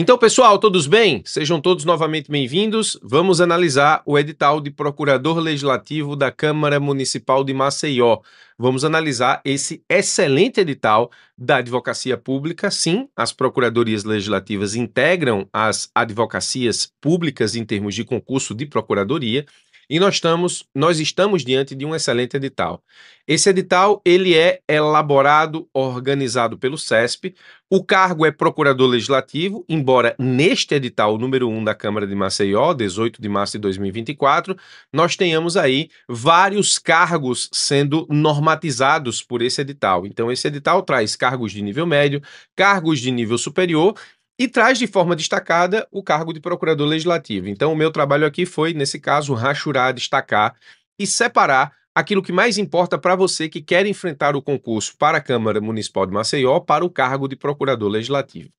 Então, pessoal, todos bem? Sejam todos novamente bem-vindos. Vamos analisar o edital de Procurador Legislativo da Câmara Municipal de Maceió. Vamos analisar esse excelente edital da Advocacia Pública. Sim, as procuradorias legislativas integram as advocacias públicas em termos de concurso de procuradoria e nós estamos, nós estamos diante de um excelente edital. Esse edital ele é elaborado, organizado pelo CESP. O cargo é procurador legislativo, embora neste edital número 1 da Câmara de Maceió, 18 de março de 2024, nós tenhamos aí vários cargos sendo normatizados por esse edital. Então esse edital traz cargos de nível médio, cargos de nível superior e traz de forma destacada o cargo de procurador legislativo. Então, o meu trabalho aqui foi, nesse caso, rachurar, destacar e separar aquilo que mais importa para você que quer enfrentar o concurso para a Câmara Municipal de Maceió para o cargo de procurador legislativo.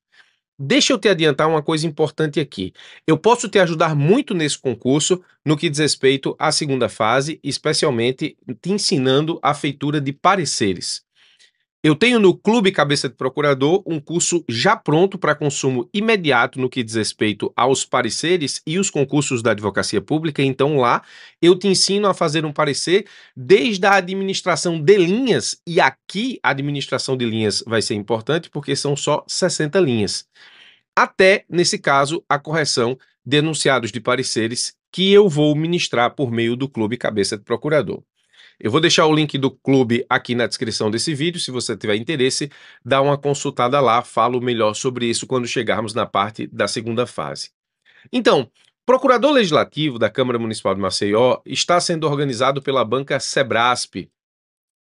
Deixa eu te adiantar uma coisa importante aqui. Eu posso te ajudar muito nesse concurso no que diz respeito à segunda fase, especialmente te ensinando a feitura de pareceres. Eu tenho no Clube Cabeça de Procurador um curso já pronto para consumo imediato no que diz respeito aos pareceres e os concursos da advocacia pública. Então lá eu te ensino a fazer um parecer desde a administração de linhas, e aqui a administração de linhas vai ser importante porque são só 60 linhas. Até, nesse caso, a correção denunciados de pareceres que eu vou ministrar por meio do Clube Cabeça de Procurador. Eu vou deixar o link do clube aqui na descrição desse vídeo, se você tiver interesse, dá uma consultada lá, falo melhor sobre isso quando chegarmos na parte da segunda fase. Então, procurador legislativo da Câmara Municipal de Maceió está sendo organizado pela banca Sebrasp,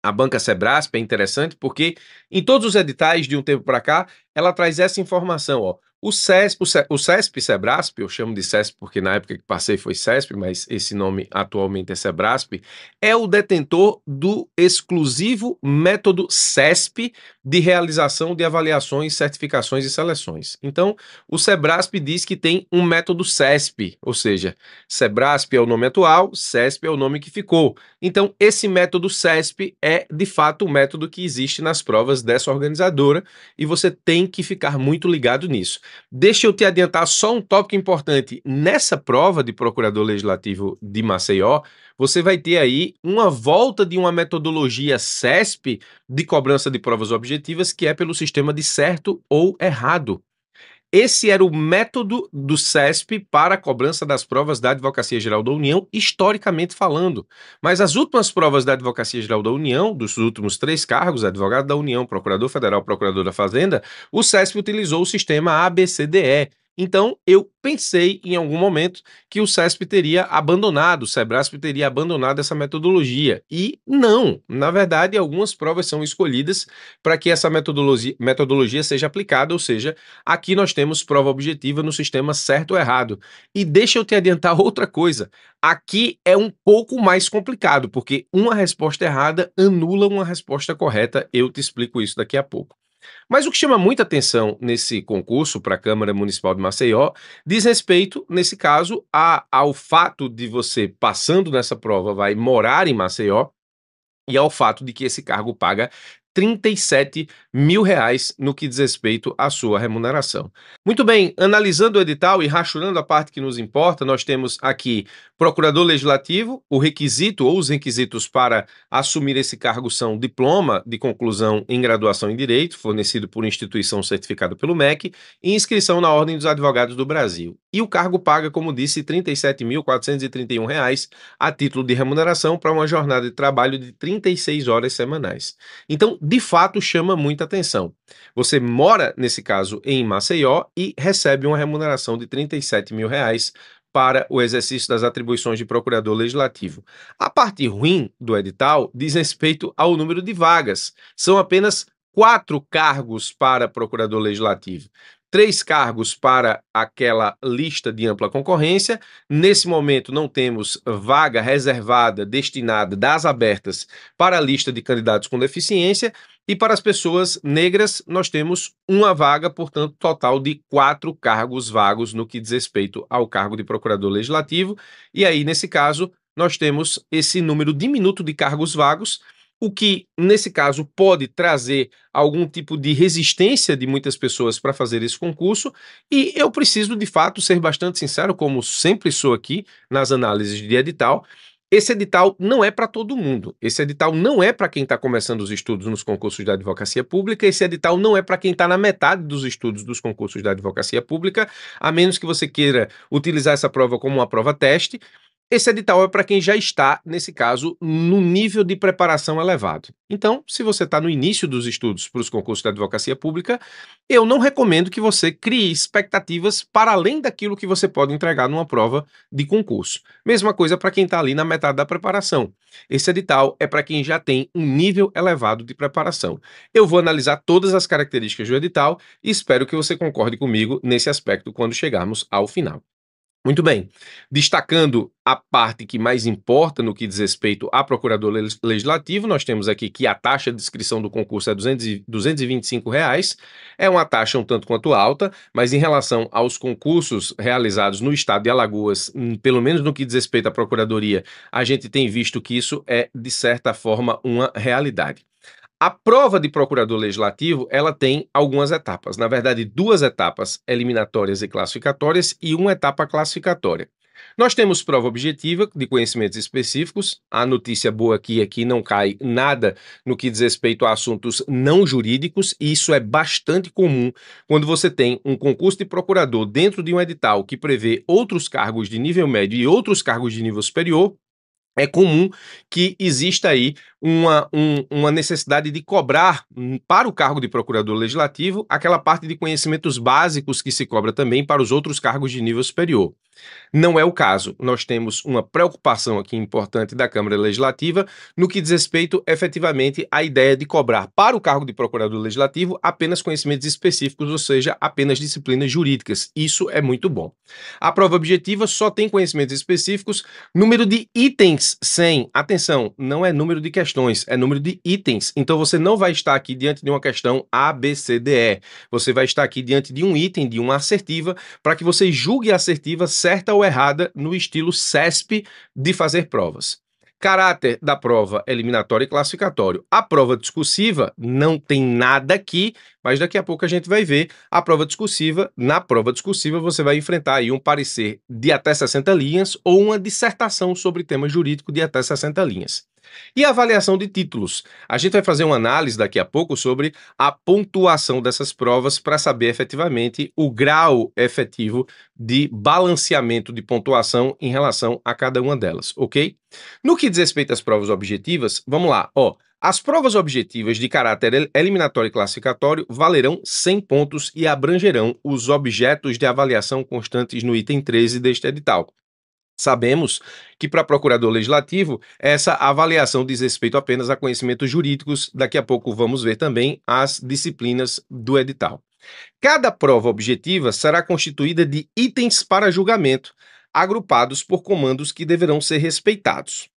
a banca Sebrasp é interessante porque em todos os editais de um tempo para cá, ela traz essa informação, ó. O CESP, o CESP Sebrasp, eu chamo de CESP porque na época que passei foi CESP, mas esse nome atualmente é Sebrasp, é o detentor do exclusivo método CESP de realização de avaliações, certificações e seleções. Então, o SEBRASP diz que tem um método CESP, ou seja, SEBRASP é o nome atual, CESP é o nome que ficou. Então, esse método CESP é, de fato, o método que existe nas provas dessa organizadora e você tem que ficar muito ligado nisso. Deixa eu te adiantar só um tópico importante. Nessa prova de Procurador Legislativo de Maceió, você vai ter aí uma volta de uma metodologia CESP de cobrança de provas objetivas, que é pelo sistema de certo ou errado. Esse era o método do CESP para a cobrança das provas da Advocacia Geral da União, historicamente falando. Mas as últimas provas da Advocacia Geral da União, dos últimos três cargos, advogado da União, procurador federal, procurador da Fazenda, o CESP utilizou o sistema ABCDE, então, eu pensei em algum momento que o SESP teria abandonado, o Sebrasp teria abandonado essa metodologia. E não, na verdade, algumas provas são escolhidas para que essa metodologia, metodologia seja aplicada, ou seja, aqui nós temos prova objetiva no sistema certo ou errado. E deixa eu te adiantar outra coisa. Aqui é um pouco mais complicado, porque uma resposta errada anula uma resposta correta. Eu te explico isso daqui a pouco. Mas o que chama muita atenção nesse concurso para a Câmara Municipal de Maceió diz respeito, nesse caso, a, ao fato de você, passando nessa prova, vai morar em Maceió e ao fato de que esse cargo paga 37 mil reais no que diz respeito à sua remuneração. Muito bem, analisando o edital e rachurando a parte que nos importa, nós temos aqui procurador legislativo, o requisito ou os requisitos para assumir esse cargo são diploma de conclusão em graduação em direito, fornecido por instituição certificada pelo MEC, e inscrição na Ordem dos Advogados do Brasil e o cargo paga, como disse, R$ 37.431 a título de remuneração para uma jornada de trabalho de 36 horas semanais. Então, de fato, chama muita atenção. Você mora, nesse caso, em Maceió e recebe uma remuneração de R$ 37 mil reais para o exercício das atribuições de procurador legislativo. A parte ruim do edital diz respeito ao número de vagas. São apenas quatro cargos para procurador legislativo três cargos para aquela lista de ampla concorrência. Nesse momento, não temos vaga reservada destinada das abertas para a lista de candidatos com deficiência. E para as pessoas negras, nós temos uma vaga, portanto, total de quatro cargos vagos no que diz respeito ao cargo de procurador legislativo. E aí, nesse caso, nós temos esse número diminuto de cargos vagos o que, nesse caso, pode trazer algum tipo de resistência de muitas pessoas para fazer esse concurso. E eu preciso, de fato, ser bastante sincero, como sempre sou aqui nas análises de edital. Esse edital não é para todo mundo. Esse edital não é para quem está começando os estudos nos concursos da advocacia pública. Esse edital não é para quem está na metade dos estudos dos concursos da advocacia pública, a menos que você queira utilizar essa prova como uma prova teste. Esse edital é para quem já está, nesse caso, no nível de preparação elevado. Então, se você está no início dos estudos para os concursos da advocacia pública, eu não recomendo que você crie expectativas para além daquilo que você pode entregar numa prova de concurso. Mesma coisa para quem está ali na metade da preparação. Esse edital é para quem já tem um nível elevado de preparação. Eu vou analisar todas as características do edital e espero que você concorde comigo nesse aspecto quando chegarmos ao final. Muito bem. Destacando a parte que mais importa no que diz respeito a procurador legislativo, nós temos aqui que a taxa de inscrição do concurso é R$ 225. Reais. É uma taxa um tanto quanto alta, mas em relação aos concursos realizados no estado de Alagoas, hum, pelo menos no que diz respeito à procuradoria, a gente tem visto que isso é, de certa forma, uma realidade. A prova de procurador legislativo, ela tem algumas etapas. Na verdade, duas etapas, eliminatórias e classificatórias, e uma etapa classificatória. Nós temos prova objetiva de conhecimentos específicos. A notícia boa aqui é que não cai nada no que diz respeito a assuntos não jurídicos, e isso é bastante comum quando você tem um concurso de procurador dentro de um edital que prevê outros cargos de nível médio e outros cargos de nível superior, é comum que exista aí uma, um, uma necessidade de cobrar hum, para o cargo de procurador legislativo aquela parte de conhecimentos básicos que se cobra também para os outros cargos de nível superior. Não é o caso. Nós temos uma preocupação aqui importante da Câmara Legislativa no que diz respeito efetivamente à ideia de cobrar para o cargo de procurador legislativo apenas conhecimentos específicos, ou seja, apenas disciplinas jurídicas. Isso é muito bom. A prova objetiva só tem conhecimentos específicos, número de itens 100. Atenção, não é número de questões questões, é número de itens. Então você não vai estar aqui diante de uma questão A, B, C, D, E. Você vai estar aqui diante de um item, de uma assertiva, para que você julgue a assertiva certa ou errada no estilo CESP de fazer provas. Caráter da prova eliminatória e classificatório. A prova discursiva não tem nada aqui, mas daqui a pouco a gente vai ver a prova discursiva. Na prova discursiva você vai enfrentar aí um parecer de até 60 linhas ou uma dissertação sobre tema jurídico de até 60 linhas. E a avaliação de títulos. A gente vai fazer uma análise daqui a pouco sobre a pontuação dessas provas para saber efetivamente o grau efetivo de balanceamento de pontuação em relação a cada uma delas, ok? No que diz respeito às provas objetivas, vamos lá, ó. As provas objetivas de caráter eliminatório e classificatório valerão 100 pontos e abrangerão os objetos de avaliação constantes no item 13 deste edital. Sabemos que, para procurador legislativo, essa avaliação diz respeito apenas a conhecimentos jurídicos. Daqui a pouco vamos ver também as disciplinas do edital. Cada prova objetiva será constituída de itens para julgamento, agrupados por comandos que deverão ser respeitados.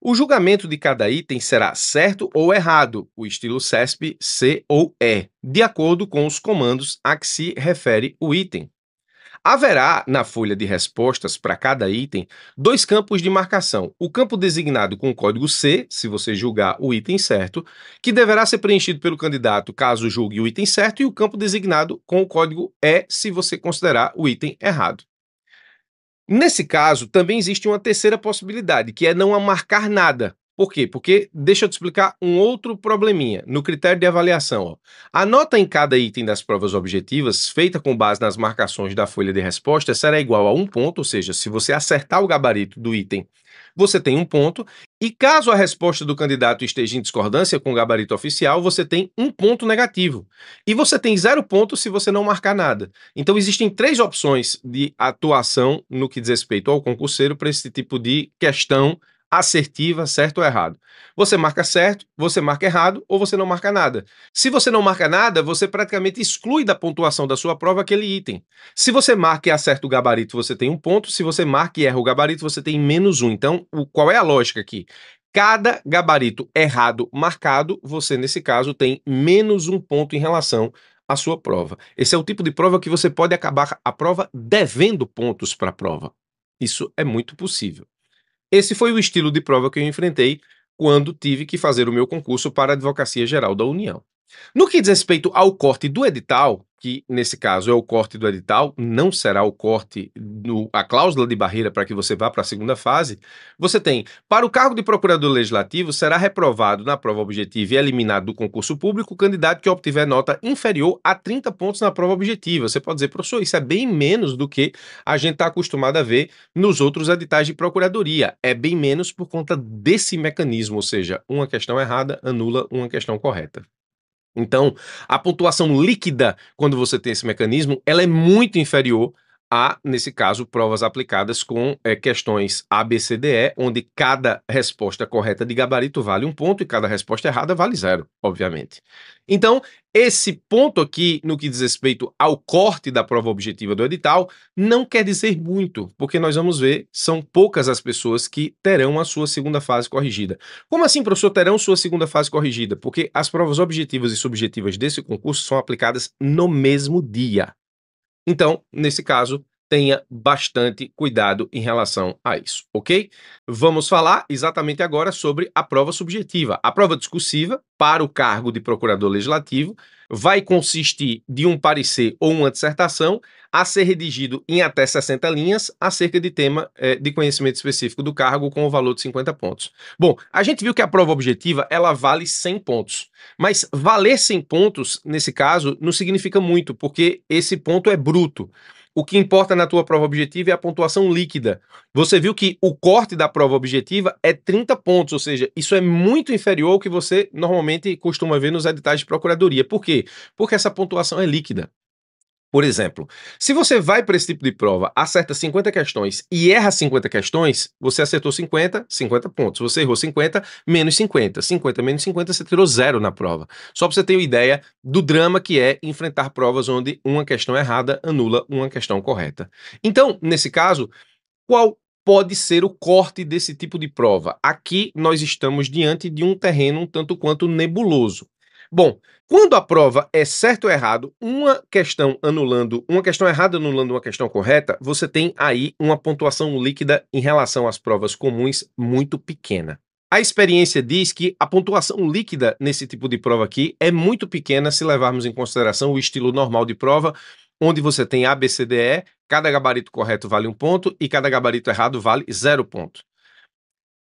O julgamento de cada item será certo ou errado, o estilo CESP C ou E, de acordo com os comandos a que se refere o item. Haverá, na folha de respostas para cada item, dois campos de marcação. O campo designado com o código C, se você julgar o item certo, que deverá ser preenchido pelo candidato caso julgue o item certo, e o campo designado com o código E, se você considerar o item errado. Nesse caso, também existe uma terceira possibilidade, que é não marcar nada, por quê? Porque deixa eu te explicar um outro probleminha no critério de avaliação. Ó. A nota em cada item das provas objetivas, feita com base nas marcações da folha de resposta, será igual a um ponto, ou seja, se você acertar o gabarito do item, você tem um ponto, e caso a resposta do candidato esteja em discordância com o gabarito oficial, você tem um ponto negativo. E você tem zero ponto se você não marcar nada. Então existem três opções de atuação no que diz respeito ao concurseiro para esse tipo de questão assertiva, certo ou errado. Você marca certo, você marca errado ou você não marca nada. Se você não marca nada, você praticamente exclui da pontuação da sua prova aquele item. Se você marca e acerta o gabarito, você tem um ponto. Se você marca e erra o gabarito, você tem menos um. Então, o, qual é a lógica aqui? Cada gabarito errado marcado, você, nesse caso, tem menos um ponto em relação à sua prova. Esse é o tipo de prova que você pode acabar a prova devendo pontos para a prova. Isso é muito possível. Esse foi o estilo de prova que eu enfrentei quando tive que fazer o meu concurso para a Advocacia Geral da União. No que diz respeito ao corte do edital, que nesse caso é o corte do edital, não será o corte, da a cláusula de barreira para que você vá para a segunda fase, você tem, para o cargo de procurador legislativo, será reprovado na prova objetiva e eliminado do concurso público o candidato que obtiver nota inferior a 30 pontos na prova objetiva. Você pode dizer, professor, isso é bem menos do que a gente está acostumado a ver nos outros editais de procuradoria. É bem menos por conta desse mecanismo, ou seja, uma questão errada anula uma questão correta. Então, a pontuação líquida, quando você tem esse mecanismo, ela é muito inferior há, nesse caso, provas aplicadas com é, questões ABCDE, onde cada resposta correta de gabarito vale um ponto e cada resposta errada vale zero, obviamente. Então, esse ponto aqui, no que diz respeito ao corte da prova objetiva do edital, não quer dizer muito, porque nós vamos ver, são poucas as pessoas que terão a sua segunda fase corrigida. Como assim, professor, terão sua segunda fase corrigida? Porque as provas objetivas e subjetivas desse concurso são aplicadas no mesmo dia. Então, nesse caso, tenha bastante cuidado em relação a isso, ok? Vamos falar exatamente agora sobre a prova subjetiva. A prova discursiva para o cargo de procurador legislativo vai consistir de um parecer ou uma dissertação a ser redigido em até 60 linhas acerca de tema eh, de conhecimento específico do cargo com o valor de 50 pontos. Bom, a gente viu que a prova objetiva ela vale 100 pontos, mas valer 100 pontos nesse caso não significa muito, porque esse ponto é bruto. O que importa na tua prova objetiva é a pontuação líquida. Você viu que o corte da prova objetiva é 30 pontos, ou seja, isso é muito inferior ao que você normalmente costuma ver nos editais de procuradoria. Por quê? Porque essa pontuação é líquida. Por exemplo, se você vai para esse tipo de prova, acerta 50 questões e erra 50 questões, você acertou 50, 50 pontos. Você errou 50, menos 50. 50 menos 50, você tirou zero na prova. Só para você ter uma ideia do drama que é enfrentar provas onde uma questão errada anula uma questão correta. Então, nesse caso, qual pode ser o corte desse tipo de prova? Aqui nós estamos diante de um terreno um tanto quanto nebuloso. Bom, quando a prova é certo ou errado, uma questão anulando, uma questão errada anulando uma questão correta, você tem aí uma pontuação líquida em relação às provas comuns muito pequena. A experiência diz que a pontuação líquida nesse tipo de prova aqui é muito pequena se levarmos em consideração o estilo normal de prova, onde você tem ABCDE, cada gabarito correto vale um ponto e cada gabarito errado vale zero ponto.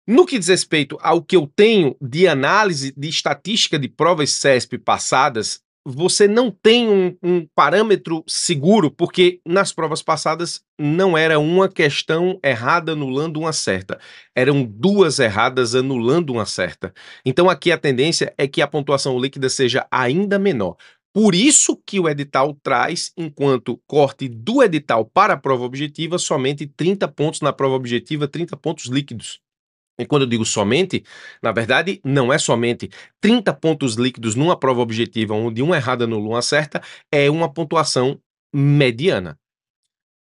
No que diz respeito ao que eu tenho de análise de estatística de provas CESP passadas, você não tem um, um, parâmetro seguro, porque nas provas passadas não era uma questão errada anulando uma certa, eram duas erradas anulando uma certa. Então aqui a tendência é que a pontuação líquida seja ainda menor. Por isso que o edital traz, enquanto corte do edital para a prova objetiva, somente 30 pontos na prova objetiva, 30 pontos líquidos. E quando eu digo somente, na verdade, não é somente. 30 pontos líquidos numa prova objetiva, onde uma é errada anula uma certa, é uma pontuação mediana.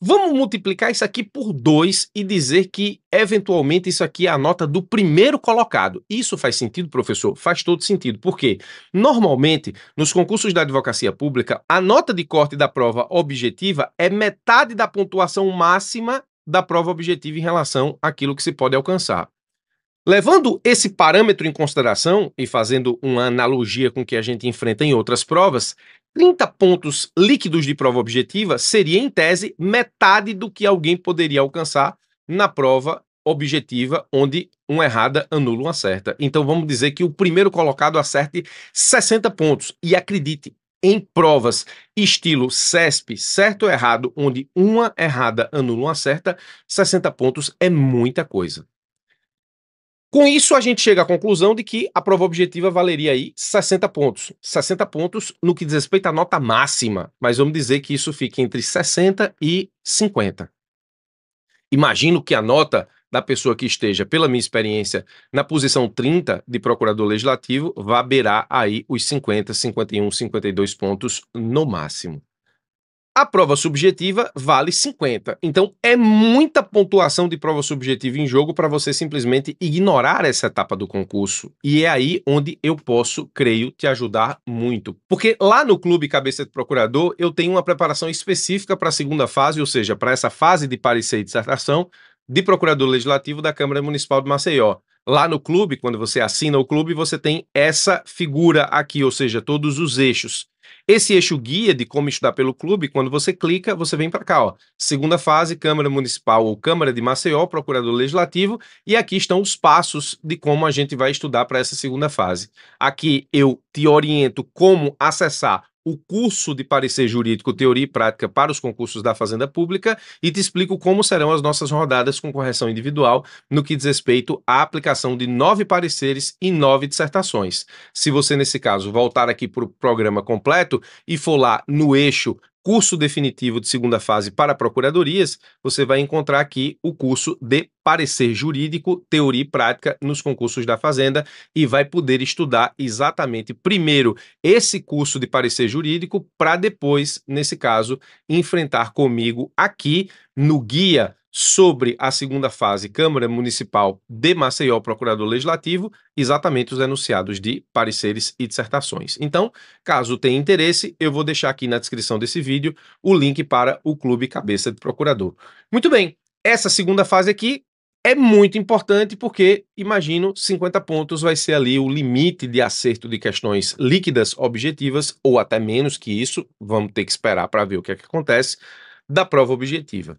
Vamos multiplicar isso aqui por 2 e dizer que, eventualmente, isso aqui é a nota do primeiro colocado. Isso faz sentido, professor? Faz todo sentido. Por quê? Normalmente, nos concursos da advocacia pública, a nota de corte da prova objetiva é metade da pontuação máxima da prova objetiva em relação àquilo que se pode alcançar. Levando esse parâmetro em consideração e fazendo uma analogia com o que a gente enfrenta em outras provas, 30 pontos líquidos de prova objetiva seria, em tese, metade do que alguém poderia alcançar na prova objetiva, onde uma errada anula uma certa. Então vamos dizer que o primeiro colocado acerte 60 pontos. E acredite, em provas estilo CESP, certo ou errado, onde uma errada anula uma certa, 60 pontos é muita coisa. Com isso, a gente chega à conclusão de que a prova objetiva valeria aí 60 pontos. 60 pontos no que diz respeito à nota máxima, mas vamos dizer que isso fica entre 60 e 50. Imagino que a nota da pessoa que esteja, pela minha experiência, na posição 30 de procurador legislativo, vá beirar aí os 50, 51, 52 pontos no máximo. A prova subjetiva vale 50. Então é muita pontuação de prova subjetiva em jogo para você simplesmente ignorar essa etapa do concurso. E é aí onde eu posso, creio, te ajudar muito. Porque lá no Clube Cabeça de Procurador, eu tenho uma preparação específica para a segunda fase, ou seja, para essa fase de parecer e dissertação de procurador legislativo da Câmara Municipal de Maceió. Lá no clube, quando você assina o clube, você tem essa figura aqui, ou seja, todos os eixos. Esse eixo guia de como estudar pelo clube, quando você clica, você vem para cá, ó. Segunda fase, Câmara Municipal ou Câmara de Maceió, Procurador Legislativo, e aqui estão os passos de como a gente vai estudar para essa segunda fase. Aqui eu te oriento como acessar o curso de parecer jurídico, teoria e prática para os concursos da Fazenda Pública e te explico como serão as nossas rodadas com correção individual no que diz respeito à aplicação de nove pareceres e nove dissertações. Se você, nesse caso, voltar aqui para o programa completo e for lá no eixo curso definitivo de segunda fase para procuradorias, você vai encontrar aqui o curso de parecer jurídico, teoria e prática nos concursos da Fazenda e vai poder estudar exatamente primeiro esse curso de parecer jurídico para depois, nesse caso, enfrentar comigo aqui no guia sobre a segunda fase Câmara Municipal de Maceió Procurador Legislativo, exatamente os enunciados de pareceres e dissertações. Então, caso tenha interesse, eu vou deixar aqui na descrição desse vídeo o link para o Clube Cabeça de Procurador. Muito bem, essa segunda fase aqui é muito importante porque, imagino, 50 pontos vai ser ali o limite de acerto de questões líquidas objetivas, ou até menos que isso, vamos ter que esperar para ver o que, é que acontece, da prova objetiva.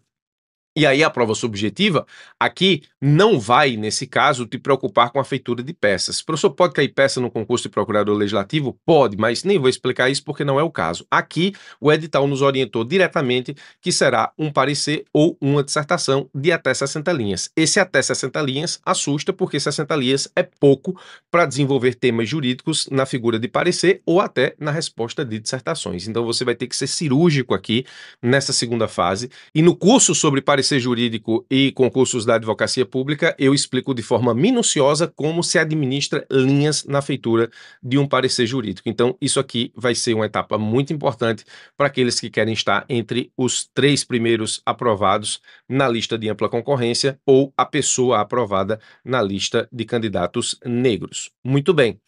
E aí a prova subjetiva, aqui não vai, nesse caso, te preocupar com a feitura de peças. O professor, pode cair peça no concurso de procurador legislativo? Pode, mas nem vou explicar isso porque não é o caso. Aqui, o edital nos orientou diretamente que será um parecer ou uma dissertação de até 60 linhas. Esse até 60 linhas assusta porque 60 linhas é pouco para desenvolver temas jurídicos na figura de parecer ou até na resposta de dissertações. Então você vai ter que ser cirúrgico aqui nessa segunda fase. E no curso sobre parecer, parecer jurídico e concursos da advocacia pública, eu explico de forma minuciosa como se administra linhas na feitura de um parecer jurídico. Então, isso aqui vai ser uma etapa muito importante para aqueles que querem estar entre os três primeiros aprovados na lista de ampla concorrência ou a pessoa aprovada na lista de candidatos negros. Muito bem.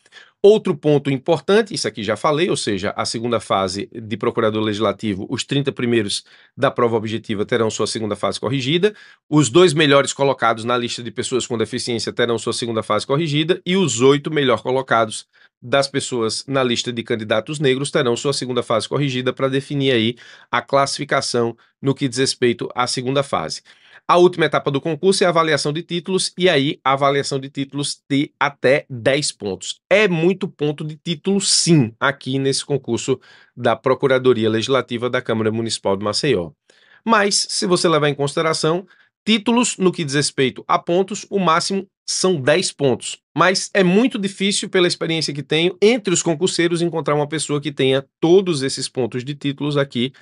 Outro ponto importante, isso aqui já falei, ou seja, a segunda fase de procurador legislativo, os 30 primeiros da prova objetiva terão sua segunda fase corrigida, os dois melhores colocados na lista de pessoas com deficiência terão sua segunda fase corrigida e os oito melhor colocados das pessoas na lista de candidatos negros terão sua segunda fase corrigida para definir aí a classificação no que diz respeito à segunda fase. A última etapa do concurso é a avaliação de títulos, e aí a avaliação de títulos de até 10 pontos. É muito ponto de título, sim, aqui nesse concurso da Procuradoria Legislativa da Câmara Municipal de Maceió. Mas, se você levar em consideração, títulos no que diz respeito a pontos, o máximo são 10 pontos. Mas é muito difícil, pela experiência que tenho, entre os concurseiros, encontrar uma pessoa que tenha todos esses pontos de títulos aqui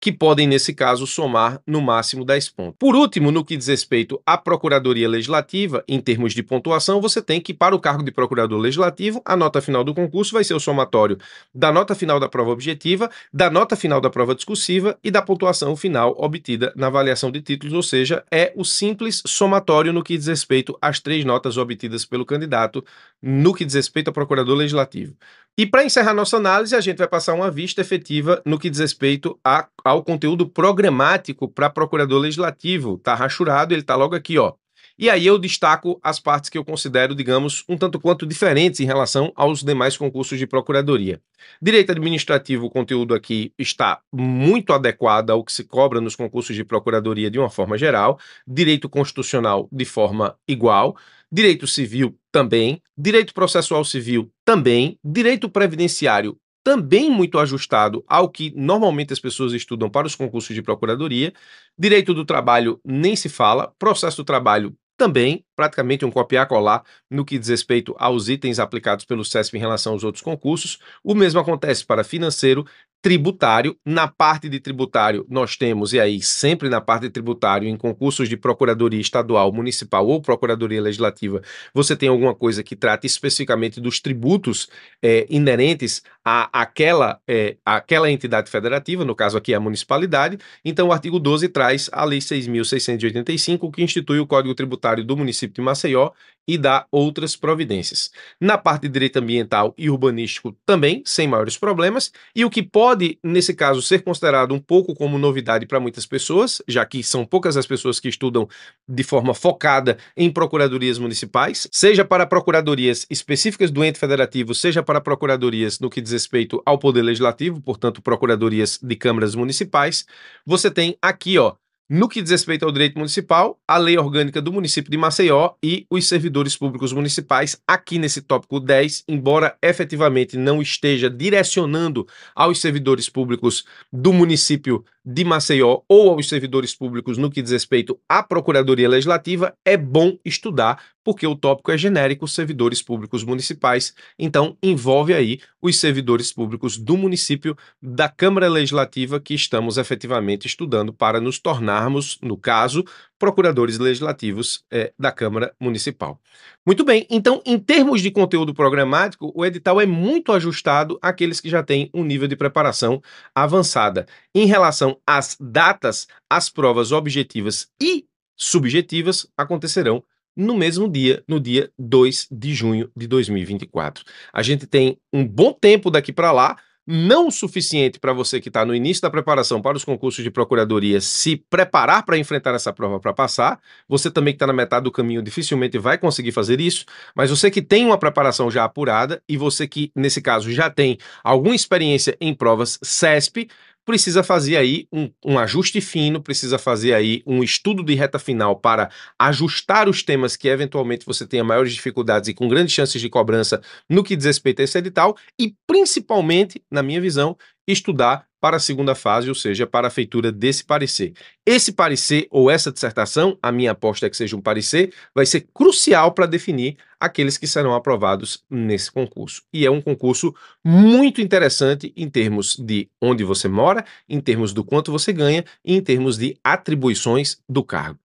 que podem, nesse caso, somar no máximo 10 pontos. Por último, no que diz respeito à Procuradoria Legislativa, em termos de pontuação, você tem que, para o cargo de Procurador Legislativo, a nota final do concurso vai ser o somatório da nota final da prova objetiva, da nota final da prova discursiva e da pontuação final obtida na avaliação de títulos, ou seja, é o simples somatório no que diz respeito às três notas obtidas pelo candidato no que diz respeito a Procurador Legislativo. E para encerrar nossa análise, a gente vai passar uma vista efetiva no que diz respeito a ao conteúdo programático para procurador legislativo. Está rachurado, ele está logo aqui, ó. E aí eu destaco as partes que eu considero, digamos, um tanto quanto diferentes em relação aos demais concursos de procuradoria. Direito administrativo, o conteúdo aqui está muito adequado ao que se cobra nos concursos de procuradoria de uma forma geral, direito constitucional de forma igual, direito civil também, direito processual civil também, direito previdenciário também muito ajustado ao que normalmente as pessoas estudam para os concursos de procuradoria. Direito do trabalho nem se fala, processo do trabalho também, praticamente um copiar-colar no que diz respeito aos itens aplicados pelo SESP em relação aos outros concursos. O mesmo acontece para financeiro, tributário. Na parte de tributário, nós temos, e aí sempre na parte de tributário, em concursos de procuradoria estadual, municipal ou procuradoria legislativa, você tem alguma coisa que trata especificamente dos tributos é, inerentes à aquela, é, aquela entidade federativa, no caso aqui a municipalidade. Então, o artigo 12 traz a Lei 6.685, que institui o Código Tributário do município de Maceió e dá outras providências. Na parte de direito ambiental e urbanístico também, sem maiores problemas, e o que pode, nesse caso, ser considerado um pouco como novidade para muitas pessoas, já que são poucas as pessoas que estudam de forma focada em procuradorias municipais, seja para procuradorias específicas do ente federativo, seja para procuradorias no que diz respeito ao poder legislativo, portanto, procuradorias de câmaras municipais, você tem aqui, ó, no que diz respeito ao direito municipal, a lei orgânica do município de Maceió e os servidores públicos municipais, aqui nesse tópico 10, embora efetivamente não esteja direcionando aos servidores públicos do município de Maceió ou aos servidores públicos no que diz respeito à Procuradoria Legislativa, é bom estudar, porque o tópico é genérico, servidores públicos municipais, então envolve aí os servidores públicos do município da Câmara Legislativa que estamos efetivamente estudando para nos tornarmos, no caso, procuradores legislativos é, da Câmara Municipal. Muito bem, então, em termos de conteúdo programático, o edital é muito ajustado àqueles que já têm um nível de preparação avançada. Em relação às datas, as provas objetivas e subjetivas acontecerão no mesmo dia, no dia 2 de junho de 2024. A gente tem um bom tempo daqui para lá não o suficiente para você que está no início da preparação para os concursos de procuradoria se preparar para enfrentar essa prova para passar, você também que está na metade do caminho dificilmente vai conseguir fazer isso, mas você que tem uma preparação já apurada e você que, nesse caso, já tem alguma experiência em provas CESP, precisa fazer aí um, um, ajuste fino, precisa fazer aí um estudo de reta final para ajustar os temas que eventualmente você tenha maiores dificuldades e com grandes chances de cobrança no que diz respeito a esse edital e principalmente, na minha visão, estudar para a segunda fase, ou seja, para a feitura desse parecer. Esse parecer ou essa dissertação, a minha aposta é que seja um parecer, vai ser crucial para definir aqueles que serão aprovados nesse concurso. E é um concurso muito interessante em termos de onde você mora, em termos do quanto você ganha e em termos de atribuições do cargo.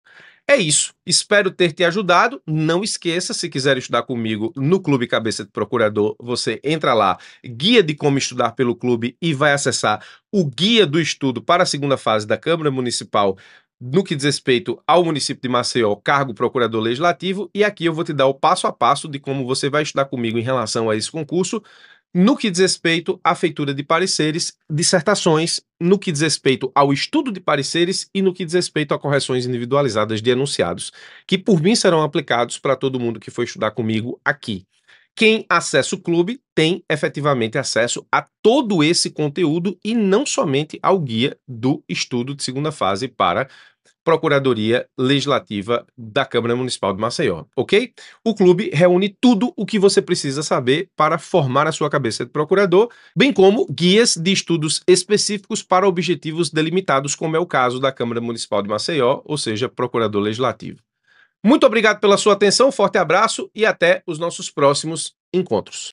É isso. Espero ter te ajudado. Não esqueça, se quiser estudar comigo no Clube Cabeça de Procurador, você entra lá, guia de como estudar pelo clube e vai acessar o guia do estudo para a segunda fase da Câmara Municipal no que diz respeito ao município de Maceió, cargo procurador legislativo, e aqui eu vou te dar o passo a passo de como você vai estudar comigo em relação a esse concurso, no que diz respeito à feitura de pareceres, dissertações, no que diz respeito ao estudo de pareceres e no que diz respeito a correções individualizadas de enunciados, que por mim serão aplicados para todo mundo que for estudar comigo aqui. Quem acessa o clube tem efetivamente acesso a todo esse conteúdo e não somente ao guia do estudo de segunda fase para Procuradoria Legislativa da Câmara Municipal de Maceió, ok? O clube reúne tudo o que você precisa saber para formar a sua cabeça de procurador, bem como guias de estudos específicos para objetivos delimitados, como é o caso da Câmara Municipal de Maceió, ou seja, Procurador Legislativo. Muito obrigado pela sua atenção, forte abraço e até os nossos próximos encontros.